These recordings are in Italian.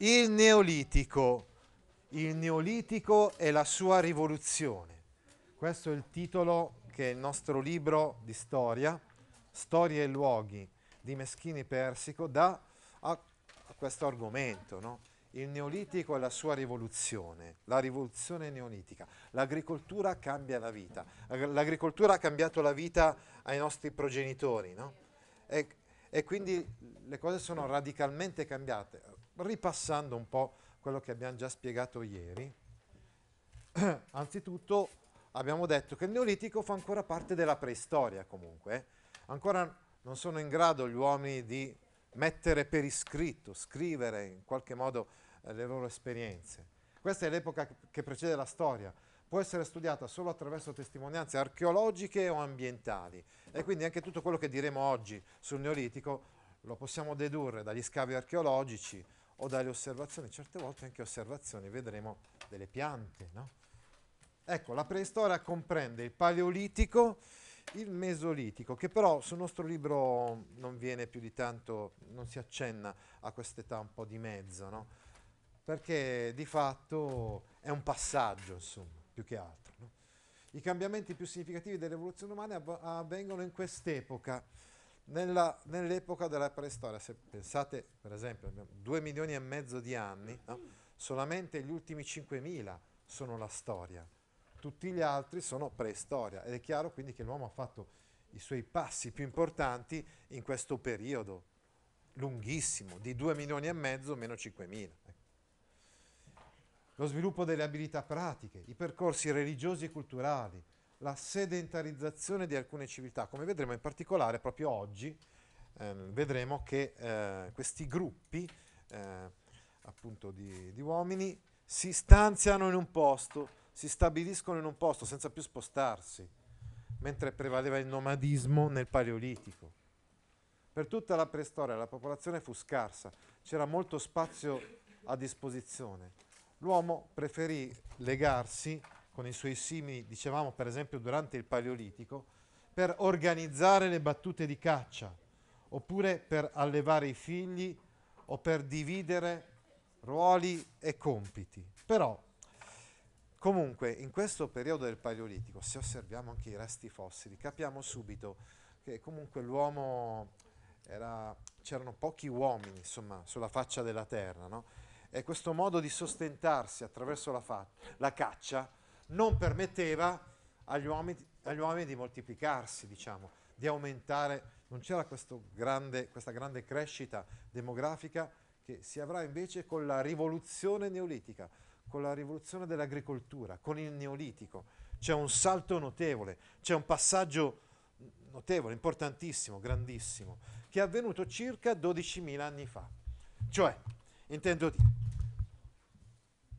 Il Neolitico. Il Neolitico e la sua rivoluzione. Questo è il titolo che è il nostro libro di storia, Storie e luoghi di Meschini Persico, dà a questo argomento, no? il neolitico e la sua rivoluzione, la rivoluzione neolitica. L'agricoltura cambia la vita, l'agricoltura ha cambiato la vita ai nostri progenitori no? e, e, quindi le cose sono radicalmente cambiate, ripassando un po' quello che abbiamo già spiegato ieri, anzitutto abbiamo detto che il Neolitico fa ancora parte della preistoria comunque, eh. ancora non sono in grado gli uomini di mettere per iscritto, scrivere in qualche modo eh, le loro esperienze. Questa è l'epoca che precede la storia, può essere studiata solo attraverso testimonianze archeologiche o ambientali e quindi anche tutto quello che diremo oggi sul Neolitico lo possiamo dedurre dagli scavi archeologici, o dalle osservazioni, certe volte anche osservazioni, vedremo, delle piante. No? Ecco, la preistoria comprende il paleolitico, il mesolitico, che però sul nostro libro non viene più di tanto, non si accenna a quest'età un po' di mezzo, no? perché di fatto è un passaggio, insomma, più che altro. No? I cambiamenti più significativi dell'evoluzione umana avvengono in quest'epoca nell'epoca della preistoria, se pensate per esempio, a 2 milioni e mezzo di anni, no? solamente gli ultimi 5.000 sono la storia, tutti gli altri sono preistoria ed è chiaro quindi che l'uomo ha fatto i suoi passi più importanti in questo periodo lunghissimo, di 2 milioni e mezzo meno 5.000. Lo sviluppo delle abilità pratiche, i percorsi religiosi e culturali, la sedentarizzazione di alcune civiltà. Come vedremo in particolare proprio oggi, ehm, vedremo che eh, questi gruppi eh, appunto di, di uomini si stanziano in un posto, si stabiliscono in un posto senza più spostarsi, mentre prevaleva il nomadismo nel Paleolitico. Per tutta la preistoria la popolazione fu scarsa, c'era molto spazio a disposizione. L'uomo preferì legarsi con i suoi simili, dicevamo per esempio durante il Paleolitico, per organizzare le battute di caccia, oppure per allevare i figli o per dividere ruoli e compiti. Però, comunque, in questo periodo del Paleolitico, se osserviamo anche i resti fossili, capiamo subito che comunque l'uomo era, c'erano pochi uomini, insomma, sulla faccia della terra, no? E questo modo di sostentarsi attraverso la, fa- la caccia non permetteva agli uomini, agli uomini di moltiplicarsi, diciamo, di aumentare, non c'era grande, questa grande crescita demografica che si avrà invece con la rivoluzione neolitica, con la rivoluzione dell'agricoltura, con il neolitico. C'è un salto notevole, c'è un passaggio notevole, importantissimo, grandissimo, che è avvenuto circa 12.000 anni fa. Cioè, intendo dire,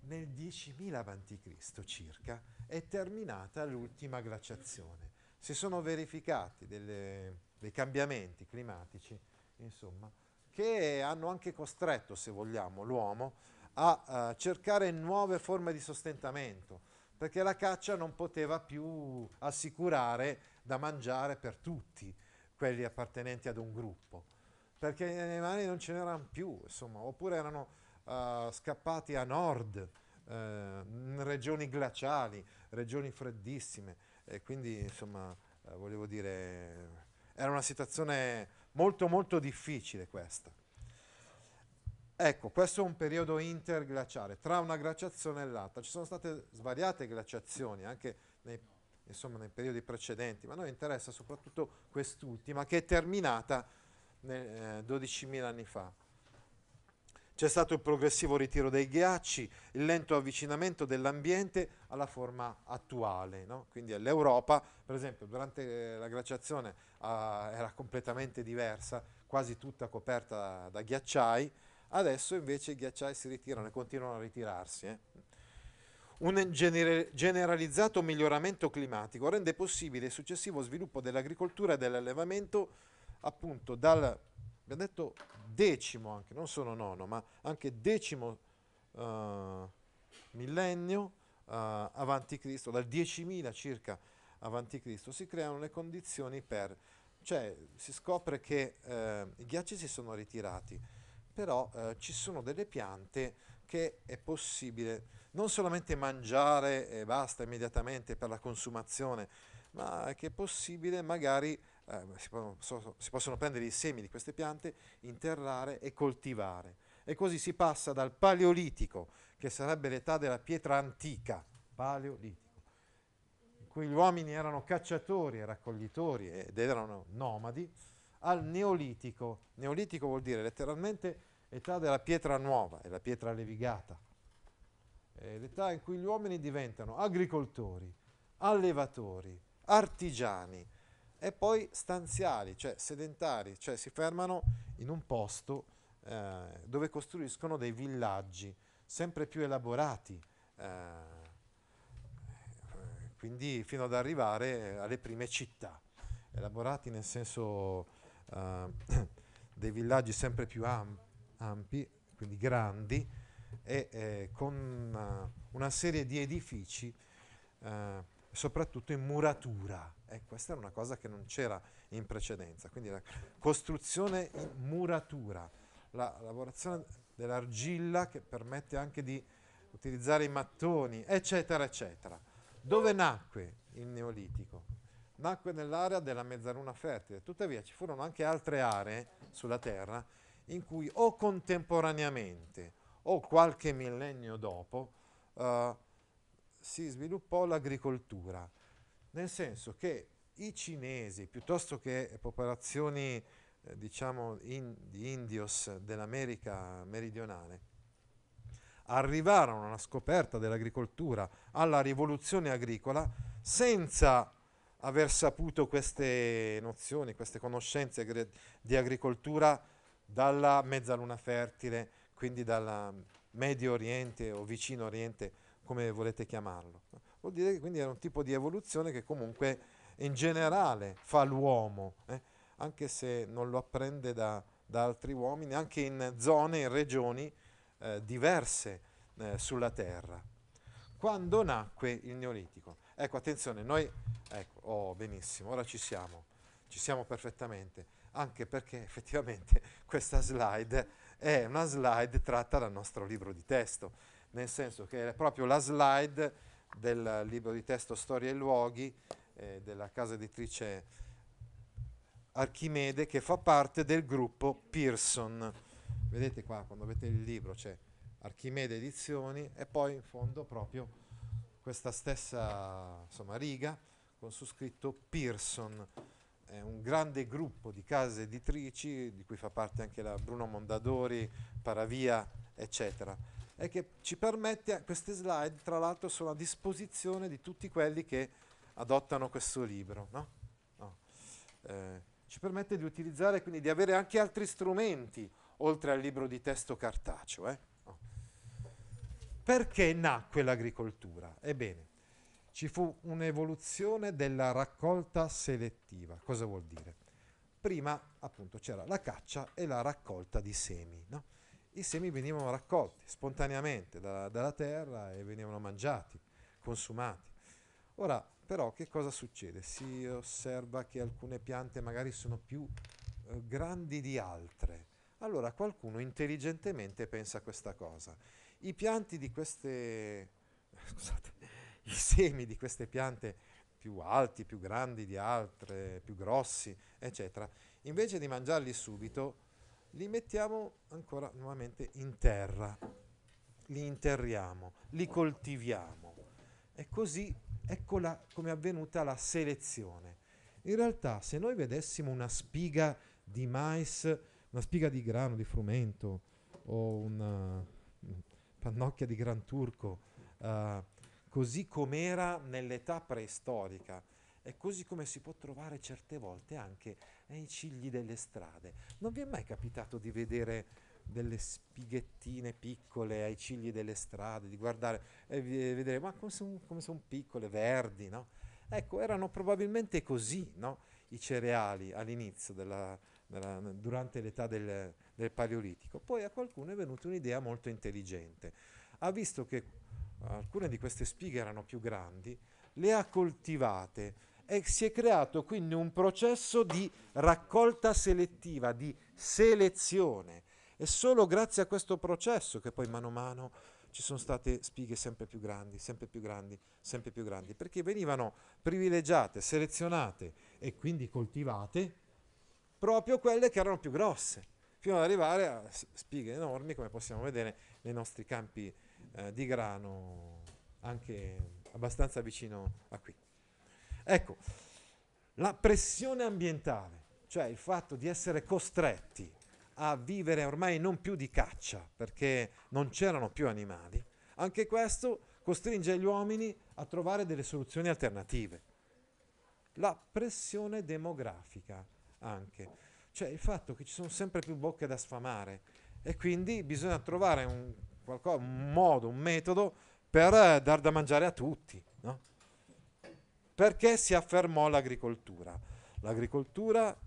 nel 10.000 a.C. circa è terminata l'ultima glaciazione. Si sono verificati delle, dei cambiamenti climatici, insomma, che hanno anche costretto, se vogliamo, l'uomo a uh, cercare nuove forme di sostentamento, perché la caccia non poteva più assicurare da mangiare per tutti quelli appartenenti ad un gruppo, perché gli animali non ce n'erano più, insomma, oppure erano uh, scappati a nord, uh, in regioni glaciali, regioni freddissime. E quindi, insomma, uh, volevo dire, era una situazione molto molto difficile questa. Ecco, questo è un periodo interglaciale, tra una glaciazione e l'altra. Ci sono state svariate glaciazioni, anche nei insomma nei periodi precedenti, ma a noi interessa soprattutto quest'ultima che è terminata nel, eh, 12.000 anni fa. C'è stato il progressivo ritiro dei ghiacci, il lento avvicinamento dell'ambiente alla forma attuale. No? Quindi all'Europa, per esempio, durante eh, la glaciazione uh, era completamente diversa, quasi tutta coperta da ghiacciai, adesso invece i ghiacciai si ritirano e continuano a ritirarsi. Eh? Un gener generalizzato miglioramento climatico rende possibile il successivo sviluppo dell'agricoltura e dell'allevamento appunto dal abbiamo detto decimo anche, non solo nono, ma anche decimo uh, millennio uh, avanti Cristo, dal 10.000 circa avanti Cristo, si creano le condizioni per, cioè si scopre che uh, i ghiacci si sono ritirati, però ci sono delle piante che è possibile non solamente mangiare e basta immediatamente per la consumazione, ma che è possibile magari eh, si, possono, si possono prendere i semi di queste piante, interrare e coltivare. E così si passa dal Paleolitico, che sarebbe l'età della pietra antica, Paleolitico, in cui gli uomini erano cacciatori e raccoglitori ed erano nomadi, al Neolitico. Neolitico vuol dire letteralmente età della pietra nuova, è la pietra levigata, è l'età in cui gli uomini diventano agricoltori, allevatori, artigiani, e poi stanziali, cioè sedentari, cioè si fermano in un posto eh, dove costruiscono dei villaggi sempre più elaborati, eh, quindi fino ad arrivare alle prime città, elaborati nel senso eh, dei villaggi sempre più am- ampi, quindi grandi, e eh, con eh, una serie di edifici, eh, soprattutto in muratura e eh, questa era una cosa che non c'era in precedenza, quindi la costruzione in muratura, la lavorazione dell'argilla che permette anche di utilizzare i mattoni, eccetera, eccetera. Dove nacque il Neolitico? Nacque nell'area della mezzaluna fertile, tuttavia ci furono anche altre aree sulla Terra in cui o contemporaneamente o qualche millennio dopo eh, si sviluppò l'agricoltura nel senso che i cinesi, piuttosto che popolazioni eh, diciamo in, di indios dell'America meridionale, arrivarono alla scoperta dell'agricoltura, alla rivoluzione agricola, senza aver saputo queste nozioni, queste conoscenze di agricoltura dalla mezzaluna fertile, quindi dal Medio Oriente o Vicino Oriente, come volete chiamarlo. Vuol dire che quindi era un tipo di evoluzione che comunque in generale fa l'uomo, eh? anche se non lo apprende da, da, altri uomini, anche in zone, in regioni eh, diverse eh, sulla Terra. Quando nacque il Neolitico? Ecco, attenzione, noi, ecco, oh benissimo, ora ci siamo, ci siamo perfettamente, anche perché effettivamente questa slide è una slide tratta dal nostro libro di testo, nel senso che è proprio la slide del libro di testo Storie e Luoghi eh, della casa editrice Archimede che fa parte del gruppo Pearson. Vedete qua quando avete il libro c'è Archimede Edizioni e poi in fondo proprio questa stessa insomma, riga con su scritto Pearson. È un grande gruppo di case editrici di cui fa parte anche la Bruno Mondadori, Paravia, eccetera e che ci permette, queste slide tra l'altro sono a disposizione di tutti quelli che adottano questo libro, no? No. Eh, ci permette di utilizzare, quindi di avere anche altri strumenti oltre al libro di testo cartaceo. Eh? No. Perché nacque l'agricoltura? Ebbene, ci fu un'evoluzione della raccolta selettiva. Cosa vuol dire? Prima appunto c'era la caccia e la raccolta di semi. No? i semi venivano raccolti spontaneamente da, dalla terra e venivano mangiati, consumati. Ora, però, che cosa succede? Si osserva che alcune piante magari sono più eh, grandi di altre. Allora qualcuno intelligentemente pensa questa cosa. I pianti di queste, scusate, i semi di queste piante più alti, più grandi di altre, più grossi, eccetera, invece di mangiarli subito, li mettiamo ancora nuovamente in terra, li interriamo, li coltiviamo. E così eccola come è avvenuta la selezione. In realtà se noi vedessimo una spiga di mais, una spiga di grano, di frumento o una eh, pannocchia di gran turco, uh, così com'era nell'età preistorica e così come si può trovare certe volte anche ai cigli delle strade. Non vi è mai capitato di vedere delle spighettine piccole ai cigli delle strade, di guardare e vedere ma come sono son piccole, verdi, no? Ecco, erano probabilmente così, no? I cereali all'inizio, della, della, durante l'età del, del Paleolitico. Poi a qualcuno è venuta un'idea molto intelligente. Ha visto che alcune di queste spighe erano più grandi, le ha coltivate, e si è creato quindi un processo di raccolta selettiva, di selezione. È solo grazie a questo processo che poi mano a mano ci sono state spighe sempre più grandi, sempre più grandi, sempre più grandi, perché venivano privilegiate, selezionate e quindi coltivate proprio quelle che erano più grosse, fino ad arrivare a spighe enormi come possiamo vedere nei nostri campi eh, di grano, anche abbastanza vicino a qui. Ecco, la pressione ambientale, cioè il fatto di essere costretti a vivere ormai non più di caccia, perché non c'erano più animali, anche questo costringe gli uomini a trovare delle soluzioni alternative. La pressione demografica anche, cioè il fatto che ci sono sempre più bocche da sfamare e quindi bisogna trovare un, qualcosa, un modo, un metodo per eh, dar da mangiare a tutti. No? perché si affermò l'agricoltura. L'agricoltura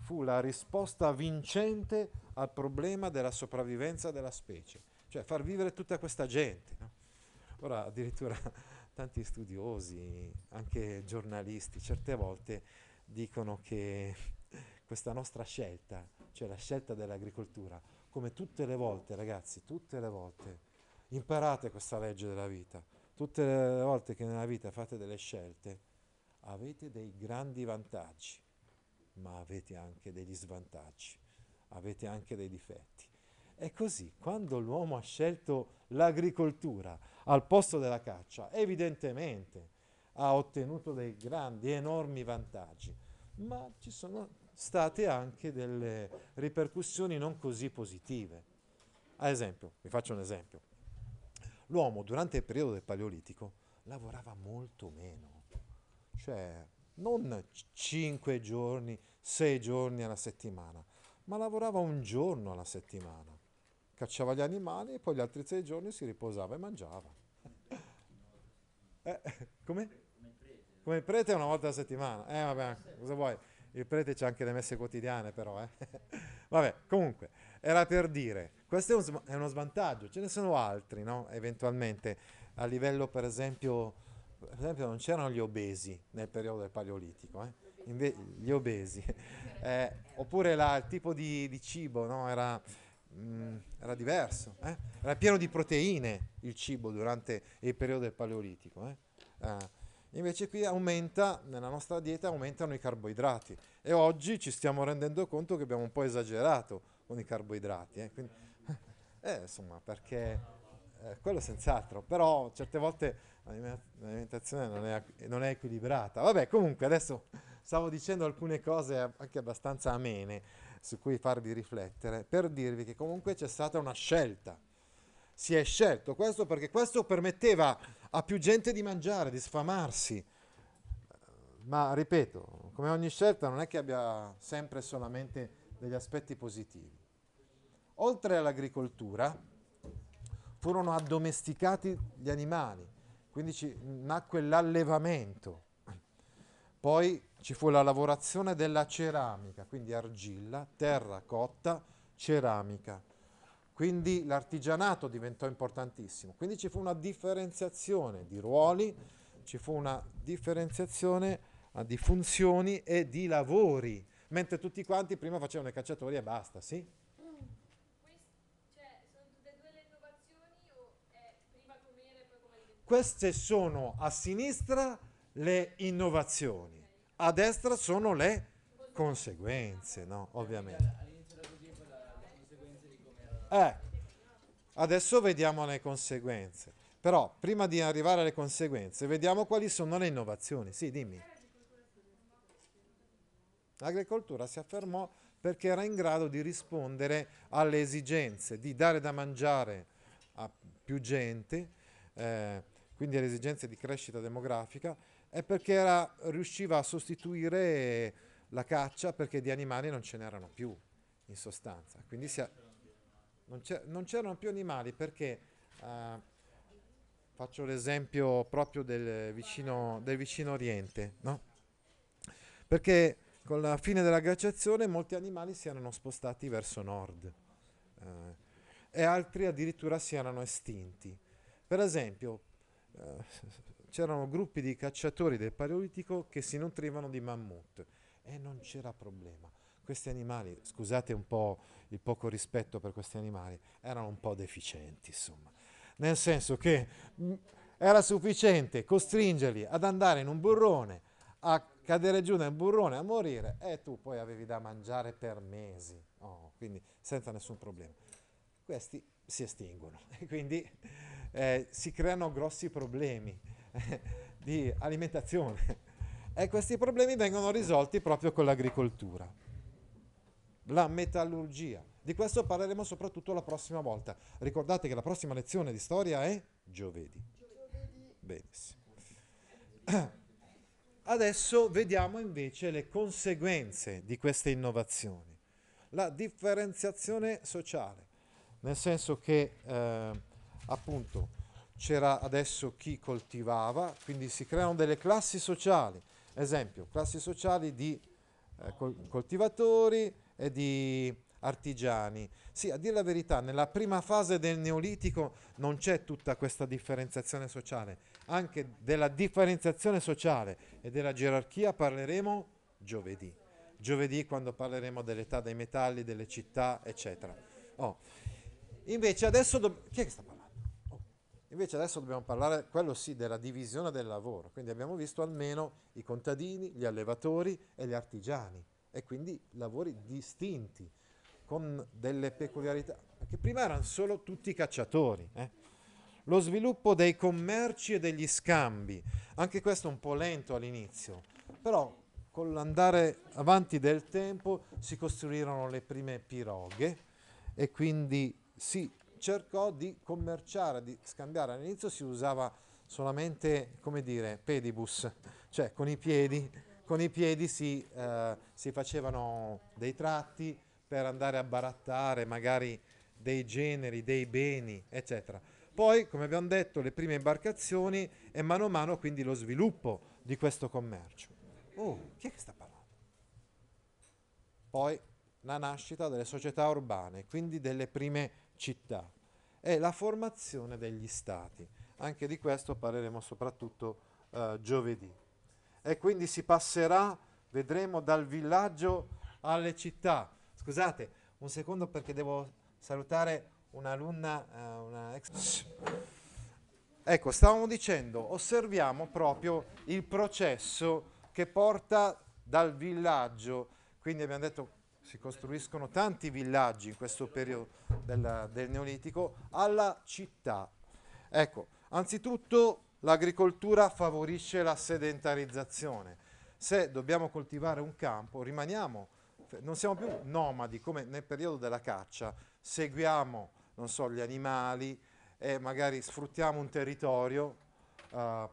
fu la risposta vincente al problema della sopravvivenza della specie, cioè far vivere tutta questa gente. No? Ora addirittura tanti studiosi, anche giornalisti, certe volte dicono che questa nostra scelta, cioè la scelta dell'agricoltura, come tutte le volte ragazzi, tutte le volte, imparate questa legge della vita Tutte le volte che nella vita fate delle scelte avete dei grandi vantaggi, ma avete anche degli svantaggi, avete anche dei difetti. È così, quando l'uomo ha scelto l'agricoltura al posto della caccia, evidentemente ha ottenuto dei grandi, enormi vantaggi, ma ci sono state anche delle ripercussioni non così positive. Ad esempio, vi faccio un esempio l'uomo durante il periodo del Paleolitico lavorava molto meno, cioè non 5 giorni, 6 giorni alla settimana, ma lavorava un giorno alla settimana, cacciava gli animali e poi gli altri 6 giorni si riposava e mangiava. Eh, come? Come il prete una volta alla settimana, eh vabbè, cosa vuoi? Il prete c'ha anche le messe quotidiane però, eh. Vabbè, comunque era per dire, questo è, un, è, uno svantaggio, ce ne sono altri, no? Eventualmente a livello, per esempio, per esempio non c'erano gli obesi nel periodo del Paleolitico, eh? Inve- gli obesi, eh, oppure la, il tipo di, di cibo no? era, mh, mm, era, diverso, eh? era pieno di proteine il cibo durante il periodo del Paleolitico. Eh? Eh, invece qui aumenta, nella nostra dieta aumentano i carboidrati e oggi ci stiamo rendendo conto che abbiamo un po' esagerato con i carboidrati. Eh. Quindi, eh, insomma, perché eh, quello senz'altro, però certe volte l'alimentazione non è, non è equilibrata. Vabbè, comunque adesso stavo dicendo alcune cose anche abbastanza amene su cui farvi riflettere, per dirvi che comunque c'è stata una scelta. Si è scelto questo perché questo permetteva a più gente di mangiare, di sfamarsi. Ma ripeto, come ogni scelta non è che abbia sempre solamente degli aspetti positivi. Oltre all'agricoltura, furono addomesticati gli animali, quindi ci, nacque l'allevamento. Poi ci fu la lavorazione della ceramica, quindi argilla, terra cotta, ceramica. Quindi l'artigianato diventò importantissimo. Quindi ci fu una differenziazione di ruoli, ci fu una differenziazione di funzioni e di lavori mentre tutti quanti prima facevano i cacciatori e basta, sì? Mm. Cioè, Queste sono a sinistra le innovazioni, a destra sono le conseguenze, no? Ovviamente. Eh, adesso vediamo le conseguenze. Però prima di arrivare alle conseguenze, vediamo quali sono le innovazioni. Sì, dimmi. L'agricoltura si affermò perché era in grado di rispondere alle esigenze, di dare da mangiare a più gente, eh, quindi alle esigenze di crescita demografica, e perché era, riusciva a sostituire la caccia perché di animali non ce n'erano più, in sostanza. Quindi si, non c'erano più animali perché, eh, faccio l'esempio proprio del vicino, del vicino Oriente, no? perché con la fine della glaciazione molti animali si erano spostati verso nord eh, e altri addirittura si erano estinti. Per esempio, eh, c'erano gruppi di cacciatori del Paleolitico che si nutrivano di mammut e non c'era problema. Questi animali, scusate un po' il poco rispetto per questi animali, erano un po' deficienti, insomma. Nel senso che mh, mm, era sufficiente costringerli ad andare in un burrone a cadere giù nel burrone, a morire, e tu poi avevi da mangiare per mesi, oh, quindi senza nessun problema. Questi si estinguono e quindi eh, si creano grossi problemi eh, di alimentazione e questi problemi vengono risolti proprio con l'agricoltura. La metallurgia. Di questo parleremo soprattutto la prossima volta. Ricordate che la prossima lezione di storia è giovedì. Giovedì. Benissimo. Adesso vediamo invece le conseguenze di queste innovazioni. La differenziazione sociale, nel senso che eh, appunto c'era adesso chi coltivava, quindi si creano delle classi sociali, esempio, classi sociali di eh, coltivatori e di artigiani. Sì, a dire la verità, nella prima fase del Neolitico non c'è tutta questa differenziazione sociale, anche della differenziazione sociale e della gerarchia parleremo giovedì. Giovedì quando parleremo dell'età dei metalli, delle città, eccetera. Oh. Invece adesso do- chi è che sta parlando? Oh. Invece adesso dobbiamo parlare, quello sì, della divisione del lavoro. Quindi abbiamo visto almeno i contadini, gli allevatori e gli artigiani. E quindi lavori distinti, con delle peculiarità. Perché prima erano solo tutti cacciatori. Eh? lo sviluppo dei commerci e degli scambi, anche questo un po' lento all'inizio, però con l'andare avanti del tempo si costruirono le prime piroghe e quindi si cercò di commerciare, di scambiare. All'inizio si usava solamente, come dire, pedibus, cioè con i piedi, con i piedi si, eh, si facevano dei tratti per andare a barattare magari dei generi, dei beni, eccetera poi, come abbiamo detto, le prime imbarcazioni e mano a mano quindi lo sviluppo di questo commercio. Oh, chi è che sta parlando? Poi la nascita delle società urbane, quindi delle prime città, e la formazione degli stati. Anche di questo parleremo soprattutto eh, giovedì. E quindi si passerà, vedremo, dal villaggio alle città. Scusate, un secondo perché devo salutare un'alunna, eh, una ex... Ecco, stavamo dicendo, osserviamo proprio il processo che porta dal villaggio, quindi abbiamo detto si costruiscono tanti villaggi in questo periodo della, del Neolitico, alla città. Ecco, anzitutto l'agricoltura favorisce la sedentarizzazione. Se dobbiamo coltivare un campo, rimaniamo, non siamo più nomadi come nel periodo della caccia, seguiamo non so, gli animali e magari sfruttiamo un territorio, uh,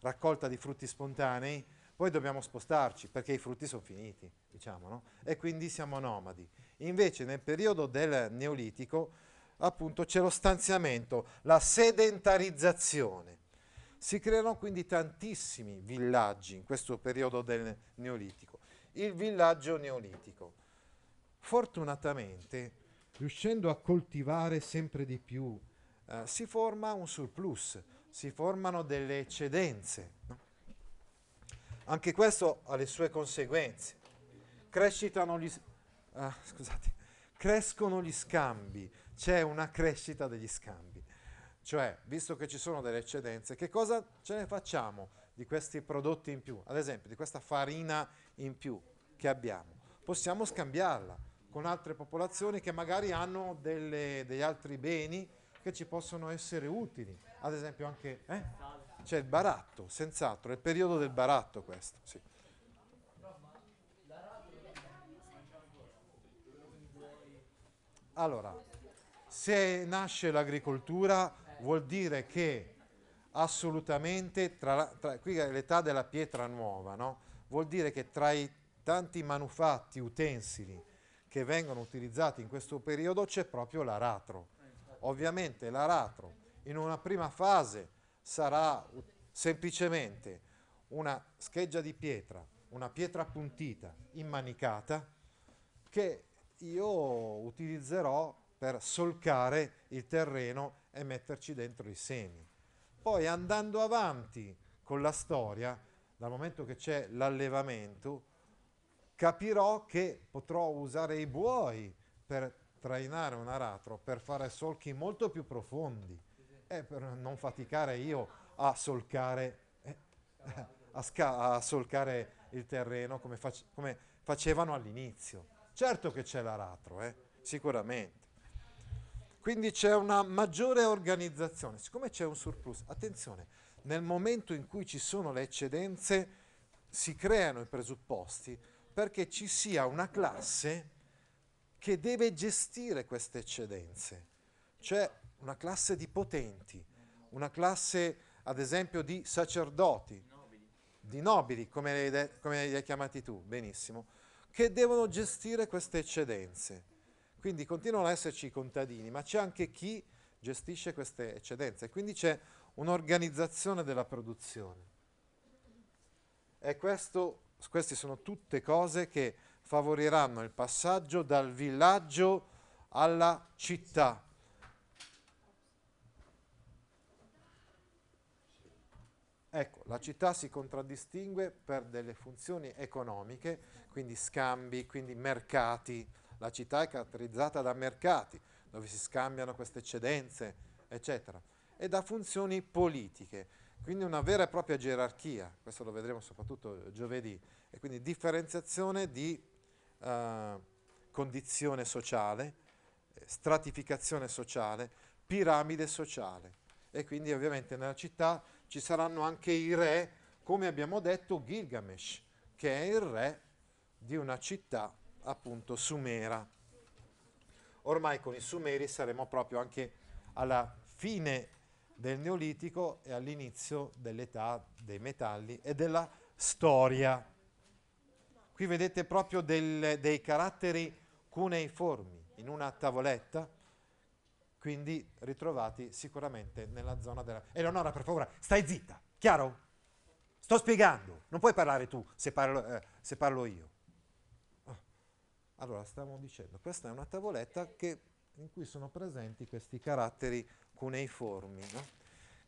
raccolta di frutti spontanei, poi dobbiamo spostarci perché i frutti sono finiti, diciamo, no? E quindi siamo nomadi. Invece nel periodo del Neolitico, appunto, c'è lo stanziamento, la sedentarizzazione. Si creano quindi tantissimi villaggi in questo periodo del Neolitico. Il villaggio neolitico. Fortunatamente riuscendo a coltivare sempre di più, eh, si forma un surplus, si formano delle eccedenze. No? Anche questo ha le sue conseguenze. Gli, ah, scusate, crescono gli scambi, c'è una crescita degli scambi. Cioè, visto che ci sono delle eccedenze, che cosa ce ne facciamo di questi prodotti in più? Ad esempio, di questa farina in più che abbiamo. Possiamo scambiarla con altre popolazioni che magari hanno delle, degli altri beni che ci possono essere utili. Ad esempio anche... Eh? C'è il baratto, senz'altro, è il periodo del baratto questo, sì. Allora, se nasce l'agricoltura vuol dire che assolutamente, tra, tra, qui è l'età della pietra nuova, no? vuol dire che tra i tanti manufatti, utensili, che vengono utilizzati in questo periodo c'è proprio l'aratro. Ovviamente l'aratro in una prima fase sarà semplicemente una scheggia di pietra, una pietra appuntita, immanicata, che io utilizzerò per solcare il terreno e metterci dentro i semi. Poi andando avanti con la storia, dal momento che c'è l'allevamento, capirò che potrò usare i buoi per trainare un aratro, per fare solchi molto più profondi e per non faticare io a solcare, eh, a sca- a solcare il terreno come, face- come, facevano all'inizio. Certo che c'è l'aratro, eh, sicuramente. Quindi c'è una maggiore organizzazione, siccome c'è un surplus, attenzione, nel momento in cui ci sono le eccedenze si creano i presupposti perché ci sia una classe che deve gestire queste eccedenze, cioè una classe di potenti, una classe ad esempio di sacerdoti, di nobili, come li, come li hai chiamati tu, benissimo, che devono gestire queste eccedenze. Quindi continuano ad esserci i contadini, ma c'è anche chi gestisce queste eccedenze, quindi c'è un'organizzazione della produzione. E questo queste sono tutte cose che favoriranno il passaggio dal villaggio alla città. Ecco, la città si contraddistingue per delle funzioni economiche, quindi scambi, quindi mercati. La città è caratterizzata da mercati, dove si scambiano queste eccedenze, eccetera, e da funzioni politiche. Quindi una vera e propria gerarchia, questo lo vedremo soprattutto giovedì, e quindi differenziazione di eh, condizione sociale, stratificazione sociale, piramide sociale. E quindi ovviamente nella città ci saranno anche i re, come abbiamo detto Gilgamesh, che è il re di una città appunto sumera. Ormai con i sumeri saremo proprio anche alla fine del Neolitico e all'inizio dell'età dei metalli e della storia. Qui vedete proprio del, dei caratteri cuneiformi in una tavoletta, quindi ritrovati sicuramente nella zona della... Eleonora, per favore, stai zitta, chiaro? Sto spiegando, non puoi parlare tu se parlo, eh, se parlo io. Ah, allora, stavo dicendo, questa è una tavoletta che, in cui sono presenti questi caratteri cuneiformi, no?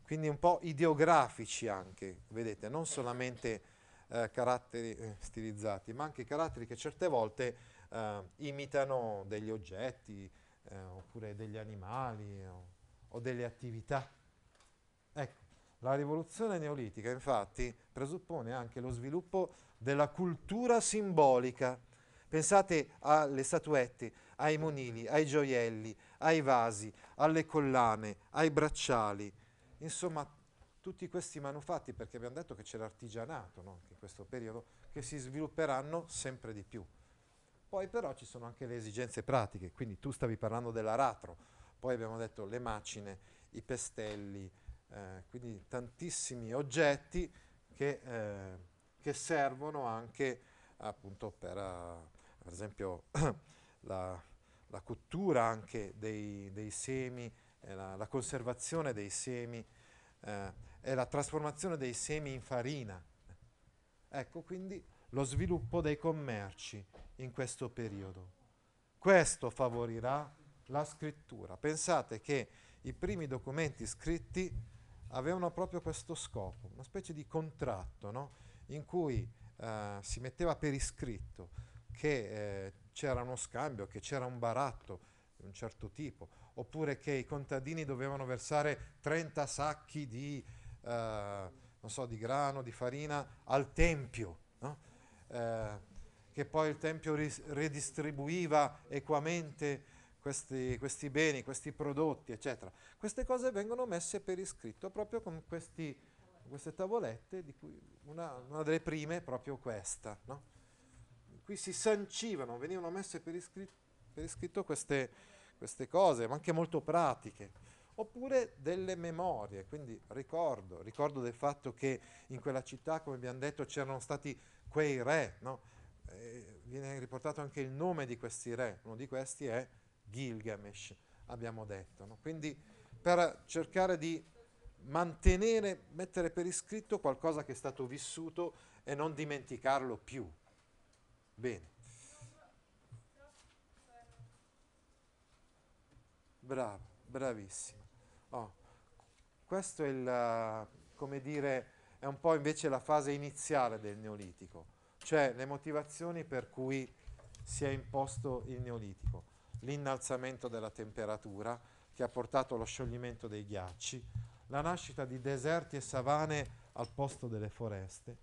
quindi un po' ideografici anche, vedete, non solamente eh, caratteri eh, stilizzati, ma anche caratteri che certe volte eh, imitano degli oggetti eh, oppure degli animali o, o delle attività. Ecco, la rivoluzione neolitica infatti presuppone anche lo sviluppo della cultura simbolica Pensate alle statuette, ai monili, ai gioielli, ai vasi, alle collane, ai bracciali, insomma tutti questi manufatti, perché abbiamo detto che c'è l'artigianato no? in questo periodo, che si svilupperanno sempre di più. Poi però ci sono anche le esigenze pratiche, quindi tu stavi parlando dell'aratro, poi abbiamo detto le macine, i pestelli, eh, quindi tantissimi oggetti che, eh, che servono anche appunto per, eh, per esempio la, la cottura anche dei, dei semi, eh, la, la, conservazione dei semi eh, e la trasformazione dei semi in farina. Ecco quindi lo sviluppo dei commerci in questo periodo. Questo favorirà la scrittura. Pensate che i primi documenti scritti avevano proprio questo scopo, una specie di contratto no? in cui eh, si metteva per iscritto che eh, c'era uno scambio, che c'era un baratto di un certo tipo, oppure che i contadini dovevano versare 30 sacchi di, eh, so, di grano, di farina al tempio, no? eh, che poi il tempio ris- ridistribuiva equamente questi, questi, beni, questi prodotti, eccetera. Queste cose vengono messe per iscritto proprio con questi, queste tavolette, di cui una, una delle prime è proprio questa. No? qui si sancivano, venivano messe per iscritto, per iscritto queste, queste cose, ma anche molto pratiche oppure delle memorie, quindi ricordo, ricordo del fatto che in quella città, come abbiamo detto, c'erano stati quei re, no? eh, viene riportato anche il nome di questi re, uno di questi è Gilgamesh, abbiamo detto, no? quindi per cercare di mantenere, mettere per iscritto qualcosa che è stato vissuto e non dimenticarlo più. Bene. Brava, bravissima. Oh, questo è il, come dire, è un po' invece la fase iniziale del Neolitico, cioè le motivazioni per cui si è imposto il Neolitico, l'innalzamento della temperatura che ha portato allo scioglimento dei ghiacci, la nascita di deserti e savane al posto delle foreste,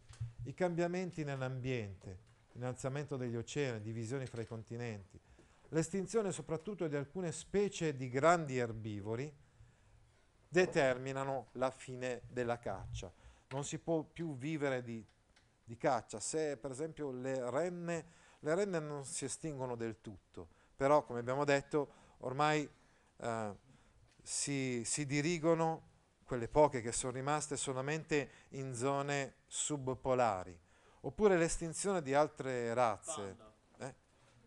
i cambiamenti nell'ambiente, innalzamento degli oceani, divisioni fra i continenti, l'estinzione soprattutto di alcune specie di grandi erbivori determinano la fine della caccia. Non si può più vivere di, di caccia. Se per esempio le renne, le renne non si estinguono del tutto, però come abbiamo detto ormai eh, si, si dirigono, quelle poche che sono rimaste, solamente in zone subpolari Oppure l'estinzione di altre razze, eh?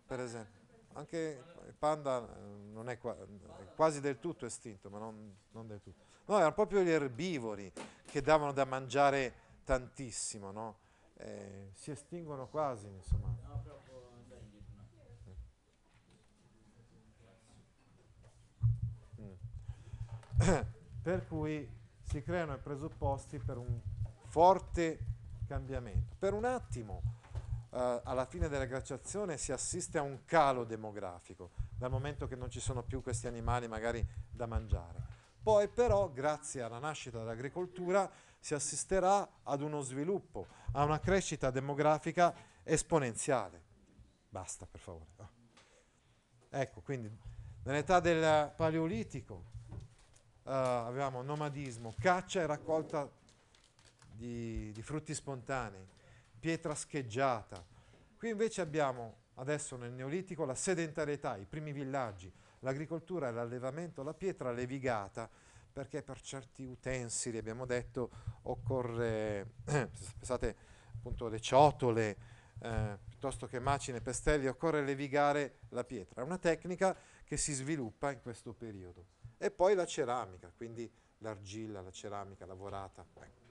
per esempio. Anche il panda eh, non è, qua, è, quasi del tutto estinto, ma non, non, del tutto. No, erano proprio gli erbivori che davano da mangiare tantissimo, no? eh, si estinguono quasi, insomma. Mm. per cui si creano i presupposti per un forte cambiamento. Per un attimo, eh, alla fine della glaciazione, si assiste a un calo demografico, dal momento che non ci sono più questi animali magari da mangiare. Poi però, grazie alla nascita dell'agricoltura, si assisterà ad uno sviluppo, a una crescita demografica esponenziale. Basta, per favore. Ecco, quindi nell'età del Paleolitico eh, avevamo nomadismo, caccia e raccolta di, di frutti spontanei, pietra scheggiata. Qui invece abbiamo adesso nel Neolitico la sedentarietà, i primi villaggi, l'agricoltura, l'allevamento, la pietra levigata, perché per certi utensili, abbiamo detto, occorre, pensate appunto alle ciotole, eh, piuttosto che macine, pestelli, occorre levigare la pietra. È una tecnica che si sviluppa in questo periodo. E poi la ceramica, quindi l'argilla, la ceramica lavorata. Ecco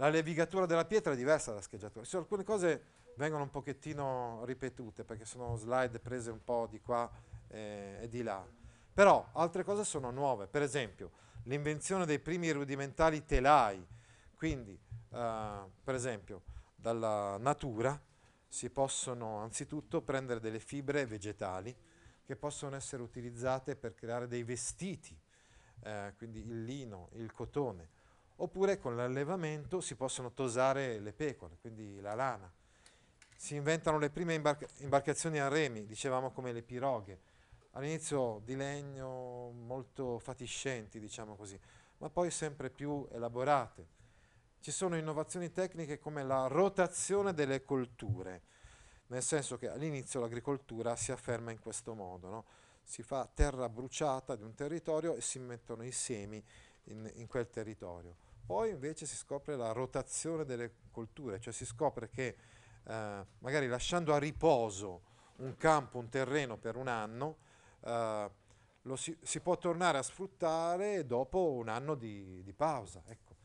la levigatura della pietra è diversa dalla scheggiatura. Cioè, alcune cose vengono un pochettino ripetute perché sono slide prese un po' di qua eh, e di là. Però altre cose sono nuove, per esempio l'invenzione dei primi rudimentali telai, quindi eh, per esempio dalla natura si possono anzitutto prendere delle fibre vegetali che possono essere utilizzate per creare dei vestiti, eh, quindi il lino, il cotone, oppure con l'allevamento si possono tosare le pecore, quindi la lana. Si inventano le prime imbarca imbarcazioni a remi, dicevamo come le piroghe, all'inizio di legno molto fatiscenti, diciamo così, ma poi sempre più elaborate. Ci sono innovazioni tecniche come la rotazione delle colture, nel senso che all'inizio l'agricoltura si afferma in questo modo, no? si fa terra bruciata di un territorio e si mettono i semi in, in quel territorio poi invece si scopre la rotazione delle colture, cioè si scopre che eh, magari lasciando a riposo un campo, un terreno per un anno, eh, si, si, può tornare a sfruttare dopo un anno di, di pausa. Ecco.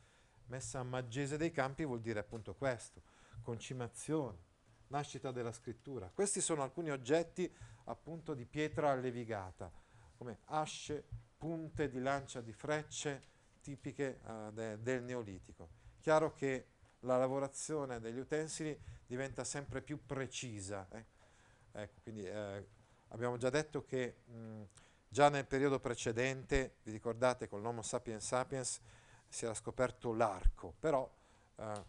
Messa a maggese dei campi vuol dire appunto questo, concimazione, nascita della scrittura. Questi sono alcuni oggetti appunto di pietra levigata, come asce, punte di lancia di frecce, tipiche uh, de, del Neolitico. Chiaro che la lavorazione degli utensili diventa sempre più precisa. Eh? Ecco, quindi eh, abbiamo già detto che mh, già nel periodo precedente, vi ricordate, con l'Homo sapiens sapiens si era scoperto l'arco, però eh,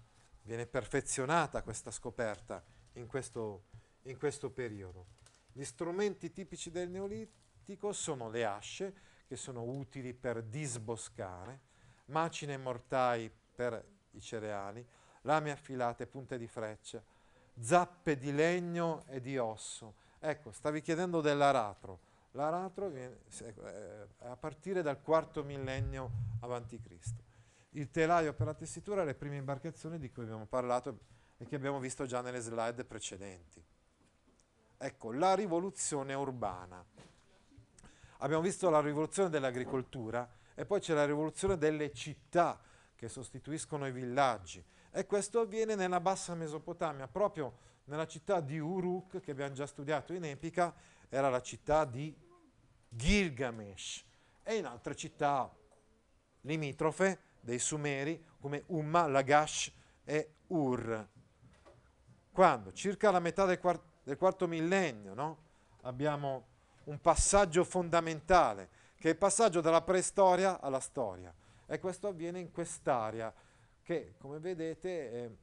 viene perfezionata questa scoperta in questo, in questo periodo. Gli strumenti tipici del Neolitico sono le asce, che sono utili per disboscare, macine e mortai per i cereali, lame affilate, punte di freccia, zappe di legno e di osso. Ecco, stavi chiedendo dell'aratro. L'aratro viene eh, a partire dal quarto millennio avanti Cristo. Il telaio per la tessitura, le prime imbarcazioni di cui abbiamo parlato e che abbiamo visto già nelle slide precedenti. Ecco, la rivoluzione urbana. Abbiamo visto la rivoluzione dell'agricoltura, e poi c'è la rivoluzione delle città che sostituiscono i villaggi. E questo avviene nella bassa Mesopotamia, proprio nella città di Uruk, che abbiamo già studiato in Epica, era la città di Gilgamesh, e in altre città limitrofe dei Sumeri, come Umma, Lagash e Ur. Quando? Circa la metà del, quarto, del quarto millennio, no? abbiamo un passaggio fondamentale che è il passaggio dalla preistoria alla storia. E questo avviene in quest'area che, come vedete, eh,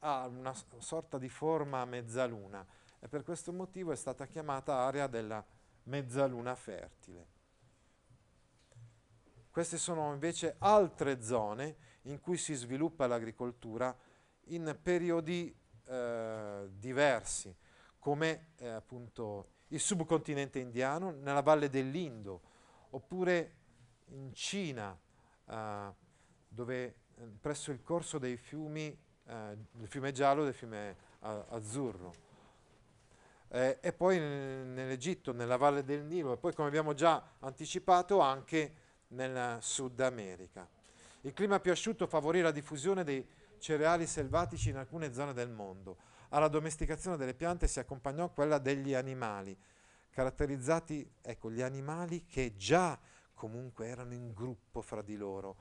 ha una sorta di forma mezzaluna e per questo motivo è stata chiamata area della mezzaluna fertile. Queste sono invece altre zone in cui si sviluppa l'agricoltura in periodi eh, diversi, come eh, appunto il subcontinente indiano, nella valle dell'Indo, oppure in Cina, eh, dove eh, presso il corso dei fiumi, eh, del fiume giallo e del fiume eh, azzurro. e poi nell'Egitto, nella valle del Nilo, e poi come abbiamo già anticipato anche nel Sud America. Il clima più asciutto favorì la diffusione dei cereali selvatici in alcune zone del mondo. Alla domesticazione delle piante si accompagnò quella degli animali, caratterizzati, ecco, gli animali che già comunque erano in gruppo fra di loro,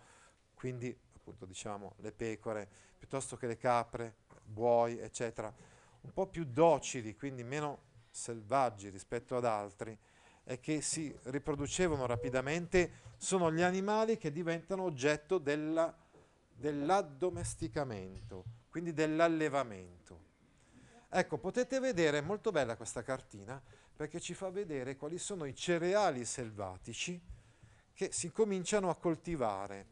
quindi appunto diciamo le pecore, piuttosto che le capre, buoi, eccetera, un po' più docili, quindi meno selvaggi rispetto ad altri, e che si riproducevano rapidamente, sono gli animali che diventano oggetto della, dell'addomesticamento, quindi dell'allevamento. Ecco, potete vedere, è molto bella questa cartina, perché ci fa vedere quali sono i cereali selvatici che si cominciano a coltivare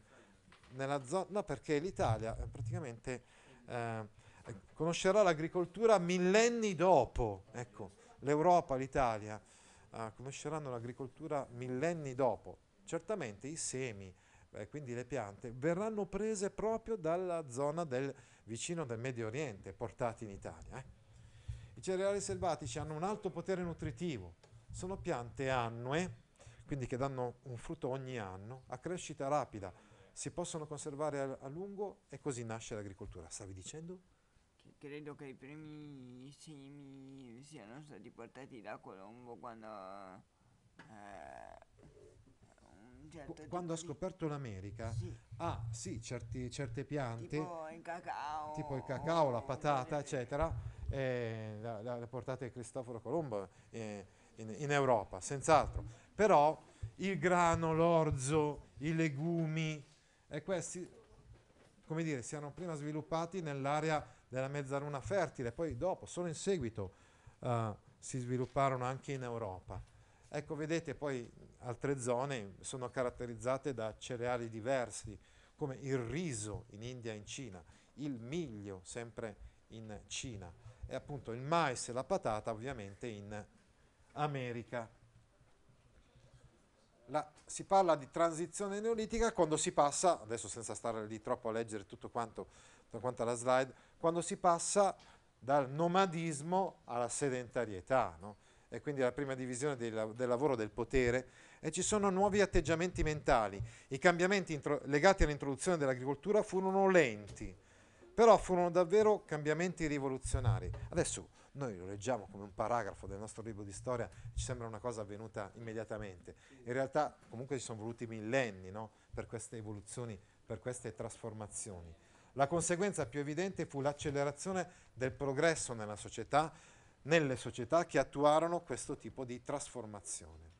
nella zona, no, perché l'Italia eh, praticamente eh, eh, conoscerà l'agricoltura millenni dopo, ecco, l'Europa, l'Italia eh, conosceranno l'agricoltura millenni dopo. Certamente i semi, eh, quindi le piante, verranno prese proprio dalla zona del vicino del Medio Oriente, portati in Italia. Eh. I cereali selvatici hanno un alto potere nutritivo, sono piante annue, quindi che danno un frutto ogni anno, a crescita rapida, si possono conservare a, a lungo e così nasce l'agricoltura. Stavi dicendo? Che credo che i primi semi siano stati portati da Colombo quando... Eh, certo quando ha scoperto l'America sì. ha ah, sì certi, certe piante tipo il cacao, tipo il cacao la patata eccetera eh, la, la, portata di Cristoforo Colombo eh, in, in, Europa, senz'altro. Però il grano, l'orzo, i legumi, eh, questi, come dire, si erano prima sviluppati nell'area della mezzaluna fertile, poi dopo, solo in seguito, eh, si svilupparono anche in Europa. Ecco, vedete, poi altre zone sono caratterizzate da cereali diversi, come il riso in India e in Cina, il miglio sempre in Cina è appunto il mais e la patata ovviamente in America. La, si parla di transizione neolitica quando si passa, adesso senza stare lì troppo a leggere tutto quanto, tutto quanto alla slide, quando si passa dal nomadismo alla sedentarietà, no? e quindi alla prima divisione del, del, lavoro del potere, e ci sono nuovi atteggiamenti mentali. I cambiamenti intro, legati all'introduzione dell'agricoltura furono lenti, però furono davvero cambiamenti rivoluzionari. Adesso noi lo leggiamo come un paragrafo del nostro libro di storia, ci sembra una cosa avvenuta immediatamente. In realtà comunque ci sono voluti millenni no? per queste evoluzioni, per queste trasformazioni. La conseguenza più evidente fu l'accelerazione del progresso nella società, nelle società che attuarono questo tipo di trasformazione.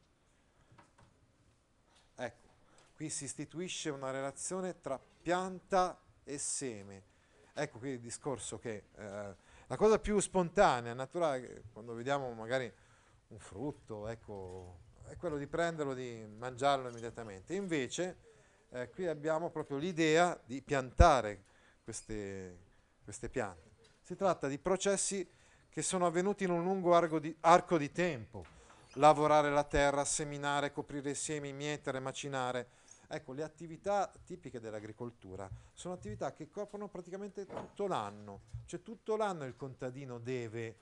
Ecco, qui si istituisce una relazione tra pianta e seme, Ecco qui il discorso che eh, la cosa più spontanea, naturale, quando vediamo magari un frutto, ecco, è quello di prenderlo, di mangiarlo immediatamente. Invece eh, qui abbiamo proprio l'idea di piantare queste, queste, piante. Si tratta di processi che sono avvenuti in un lungo arco di, arco di tempo. Lavorare la terra, seminare, coprire i semi, mietere, macinare Ecco, le attività tipiche dell'agricoltura sono attività che coprono praticamente tutto l'anno, cioè tutto l'anno il contadino deve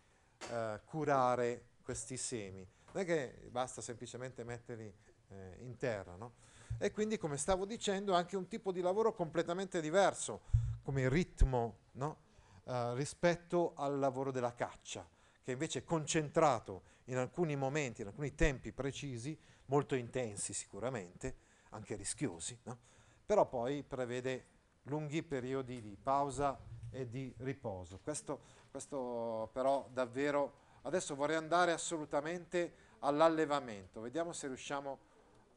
eh, curare questi semi, non è che basta semplicemente metterli eh, in terra, no? E quindi, come stavo dicendo, anche un tipo di lavoro completamente diverso come ritmo, no? Uh, rispetto al lavoro della caccia, che invece è concentrato in alcuni momenti, in alcuni tempi precisi, molto intensi sicuramente, anche rischiosi, no? però poi prevede lunghi periodi di pausa e di riposo. Questo, questo però davvero, adesso vorrei andare assolutamente all'allevamento, vediamo se riusciamo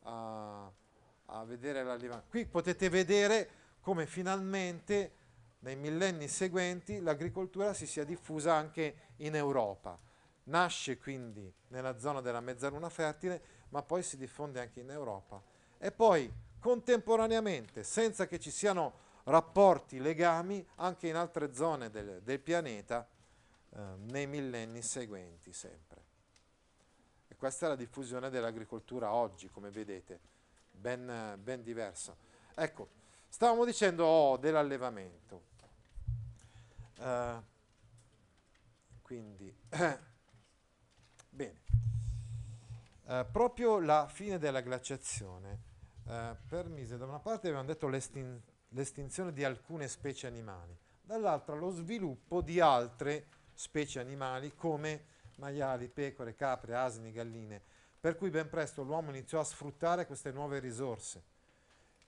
a, a vedere l'allevamento. Qui potete vedere come finalmente nei millenni seguenti l'agricoltura si sia diffusa anche in Europa. Nasce quindi nella zona della mezzaluna fertile, ma poi si diffonde anche in Europa e poi contemporaneamente, senza che ci siano rapporti, legami, anche in altre zone del, del pianeta eh, nei millenni seguenti sempre. E questa è la diffusione dell'agricoltura oggi, come vedete, ben, ben diversa. Ecco, stavamo dicendo oh, dell'allevamento. Uh, quindi, bene, uh, proprio la fine della glaciazione eh, permise da una parte, abbiamo detto, l'estin- l'estinzione di alcune specie animali, dall'altra lo sviluppo di altre specie animali come maiali, pecore, capre, asini, galline, per cui ben presto l'uomo iniziò a sfruttare queste nuove risorse.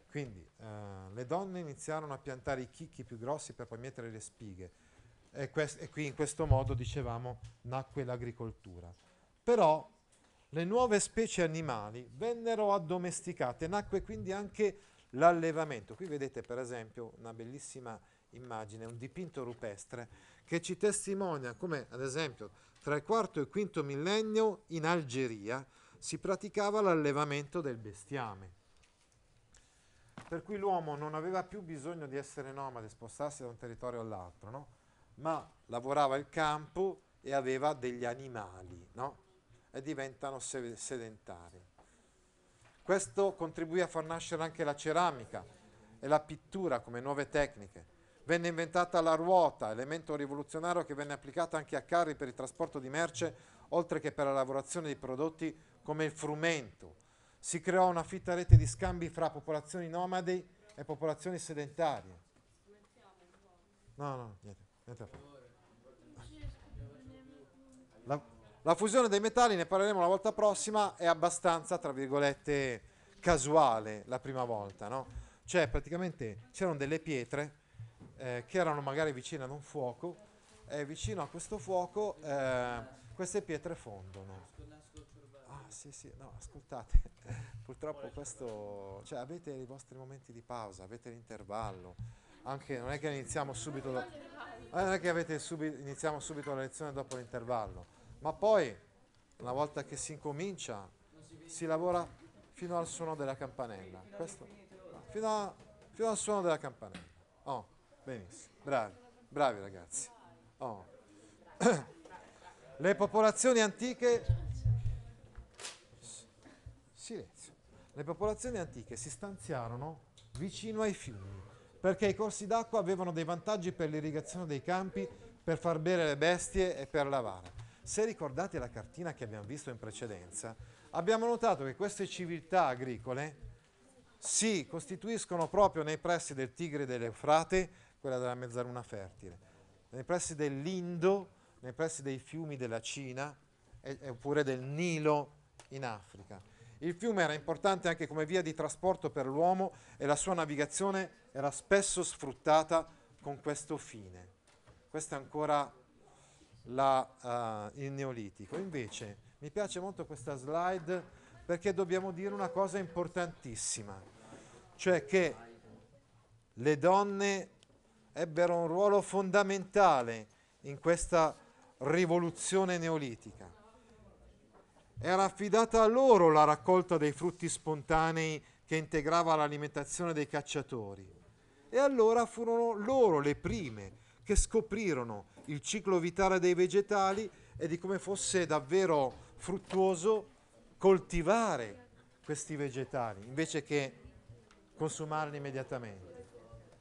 Quindi eh, le donne iniziarono a piantare i chicchi più grossi per poi mettere le spighe e, quest- e qui in questo modo, dicevamo, nacque l'agricoltura. Però le nuove specie animali vennero addomesticate, nacque quindi anche l'allevamento. Qui vedete per esempio una bellissima immagine, un dipinto rupestre che ci testimonia come ad esempio tra il quarto e il quinto millennio in Algeria si praticava l'allevamento del bestiame. Per cui l'uomo non aveva più bisogno di essere nomade, spostarsi da un territorio all'altro, no? ma lavorava il campo e aveva degli animali, no? e diventano sedentari. Questo contribuì a far nascere anche la ceramica e la pittura come nuove tecniche. Venne inventata la ruota, elemento rivoluzionario che venne applicata anche a carri per il trasporto di merce, oltre che per la lavorazione di prodotti come il frumento. Si creò una fitta rete di scambi fra popolazioni nomadi e popolazioni sedentarie. No, no, niente. niente. La, la fusione dei metalli, ne parleremo la volta prossima, è abbastanza, tra virgolette, casuale la prima volta, no? Cioè praticamente c'erano delle pietre eh, che erano magari vicine ad un fuoco e vicino a questo fuoco eh, queste pietre fondono. Ah sì sì, no, ascoltate, purtroppo questo, cioè avete i vostri momenti di pausa, avete l'intervallo, anche non è che iniziamo subito, do- eh, non è che avete subi- iniziamo subito la lezione dopo l'intervallo ma poi una volta che si incomincia si lavora fino al suono della campanella. Questo, fino, a, fino, al suono della campanella. Oh, benissimo, bravi, bravi ragazzi. Oh. Le popolazioni antiche... Silenzio. Le popolazioni antiche si stanziarono vicino ai fiumi perché i corsi d'acqua avevano dei vantaggi per l'irrigazione dei campi, per far bere le bestie e per lavare. Se ricordate la cartina che abbiamo visto in precedenza, abbiamo notato che queste civiltà agricole si costituiscono proprio nei pressi del Tigre dell'Eufrate, quella della mezzaluna fertile, nei pressi dell'Indo, nei pressi dei fiumi della Cina oppure del Nilo in Africa. Il fiume era importante anche come via di trasporto per l'uomo e la sua navigazione era spesso sfruttata con questo fine. Questo è ancora la, uh, il Neolitico. Invece mi piace molto questa slide perché dobbiamo dire una cosa importantissima, cioè che le donne ebbero un ruolo fondamentale in questa rivoluzione neolitica. Era affidata a loro la raccolta dei frutti spontanei che integrava l'alimentazione dei cacciatori. E allora furono loro le prime che scoprirono il ciclo vitale dei vegetali e di come fosse davvero fruttuoso coltivare questi vegetali invece che consumarli immediatamente.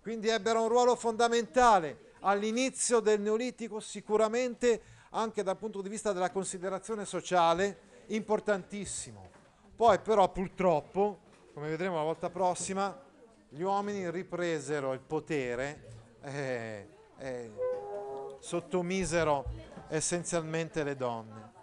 Quindi ebbero un ruolo fondamentale all'inizio del Neolitico sicuramente anche dal punto di vista della considerazione sociale importantissimo. Poi però purtroppo, come vedremo la volta prossima, gli uomini ripresero il potere eh, eh, sottomisero essenzialmente le donne.